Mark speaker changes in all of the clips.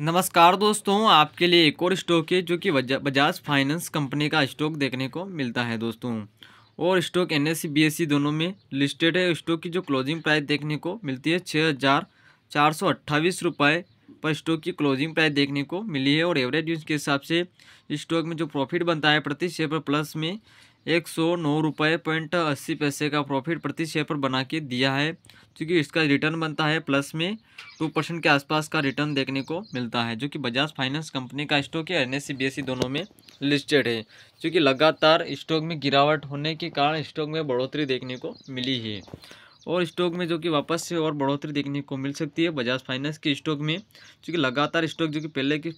Speaker 1: नमस्कार दोस्तों आपके लिए एक और स्टॉक है जो कि बजाज फाइनेंस कंपनी का स्टॉक देखने को मिलता है दोस्तों और stock N S e, e दोनों में लिस्टेड है स्टॉक की जो क्लोजिंग प्राइस देखने को मिलती है छः हज़ार चार सौ अट्ठाईस रुपये पर स्टॉक की क्लोजिंग प्राइस देखने को मिली है और एवरेज यूज के हिसाब से स्टॉक में जो प्रॉफिट बनता है प्रति शेयर पर प्लस में एक सौ नौ रुपये पॉइंट अस्सी पैसे का प्रॉफिट प्रति शेयर पर बना के दिया है क्योंकि इसका रिटर्न बनता है प्लस में टू परसेंट के आसपास का रिटर्न देखने को मिलता है जो कि बजाज फाइनेंस कंपनी का स्टॉक है एन एस दोनों में लिस्टेड है क्योंकि लगातार स्टॉक में गिरावट होने के कारण स्टॉक में बढ़ोतरी देखने को मिली है और स्टॉक में जो कि वापस से और बढ़ोतरी देखने को मिल सकती है बजाज फाइनेंस के स्टॉक में चूँकि लगातार स्टॉक जो कि पहले की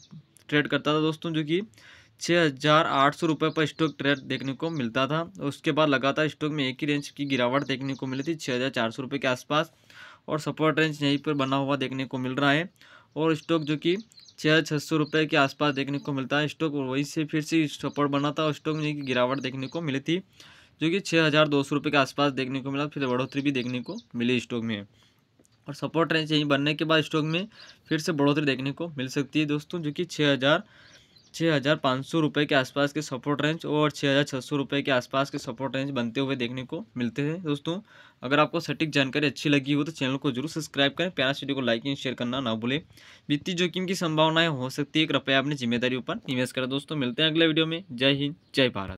Speaker 1: ट्रेड करता था दोस्तों जो कि छः हज़ार आठ सौ रुपये पर स्टॉक ट्रेड देखने को मिलता था उसके बाद लगातार स्टॉक में एक ही रेंज की गिरावट देखने को मिली थी छः हज़ार चार सौ रुपये के आसपास और सपोर्ट रेंज यहीं पर बना हुआ देखने को मिल रहा है और स्टॉक जो कि छः हज़ार छः सौ रुपये के आसपास देखने को मिलता है स्टॉक वहीं से फिर से सपोर्ट बना था और स्टॉक में गिरावट देखने को मिली थी जो कि छः हज़ार दो सौ रुपये के आसपास देखने को मिला फिर बढ़ोतरी भी देखने को मिली स्टॉक में और सपोर्ट रेंज यहीं बनने के बाद स्टॉक में फिर से बढ़ोतरी देखने को मिल सकती है दोस्तों जो कि छः हज़ार छः हज़ार पाँच सौ रुपये के आसपास के सपोर्ट रेंज और छः हज़ार छः सौ रुपये के आसपास के सपोर्ट रेंज बनते हुए देखने को मिलते हैं दोस्तों अगर आपको सटीक जानकारी अच्छी लगी हो तो चैनल को जरूर सब्सक्राइब करें प्यारा वीडियो को लाइक एंड शेयर करना ना भूलें वित्तीय जोखिम की संभावनाएं हो सकती है कृपया अपनी जिम्मेदारी पर निवेश करें दोस्तों मिलते हैं अगले वीडियो में जय हिंद जय भारत